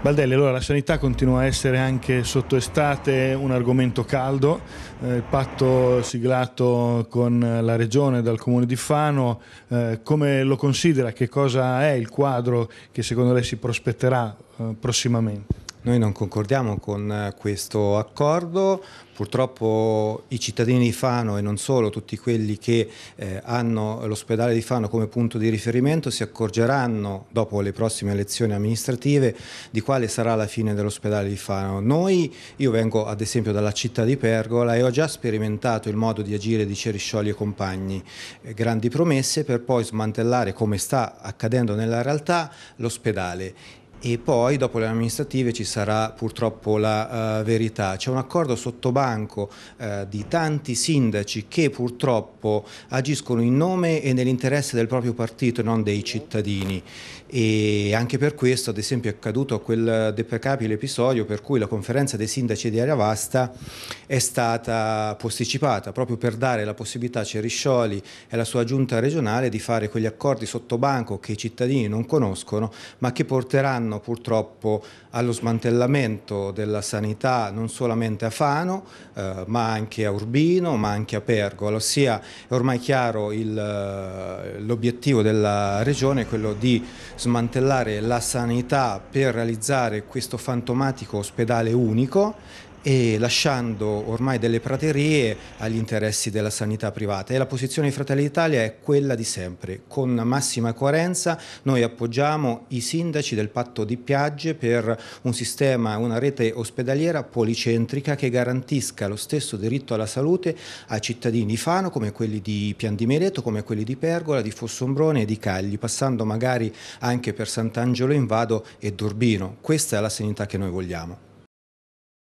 Baldelli, allora la sanità continua a essere anche sotto estate un argomento caldo, eh, il patto siglato con la regione dal comune di Fano, eh, come lo considera, che cosa è il quadro che secondo lei si prospetterà eh, prossimamente? Noi non concordiamo con eh, questo accordo, purtroppo i cittadini di Fano e non solo, tutti quelli che eh, hanno l'ospedale di Fano come punto di riferimento si accorgeranno dopo le prossime elezioni amministrative di quale sarà la fine dell'ospedale di Fano. Noi, io vengo ad esempio dalla città di Pergola e ho già sperimentato il modo di agire di Ceriscioli e compagni, eh, grandi promesse per poi smantellare come sta accadendo nella realtà l'ospedale e poi dopo le amministrative ci sarà purtroppo la uh, verità. C'è un accordo sottobanco uh, di tanti sindaci che purtroppo agiscono in nome e nell'interesse del proprio partito e non dei cittadini e anche per questo ad esempio è accaduto quel deprecabile episodio per cui la conferenza dei sindaci di Aravasta è stata posticipata proprio per dare la possibilità a Ceriscioli e alla sua giunta regionale di fare quegli accordi sottobanco che i cittadini non conoscono ma che porteranno porteranno purtroppo allo smantellamento della sanità non solamente a Fano eh, ma anche a Urbino ma anche a Pergola, ossia è ormai chiaro eh, l'obiettivo della regione quello di smantellare la sanità per realizzare questo fantomatico ospedale unico e lasciando ormai delle praterie agli interessi della sanità privata. E la posizione di Fratelli d'Italia è quella di sempre. Con massima coerenza noi appoggiamo i sindaci del patto di Piagge per un sistema, una rete ospedaliera policentrica che garantisca lo stesso diritto alla salute ai cittadini Fano come quelli di Pian di Mereto, come quelli di Pergola, di Fossombrone e di Cagli, passando magari anche per Sant'Angelo in Vado e Durbino. Questa è la sanità che noi vogliamo.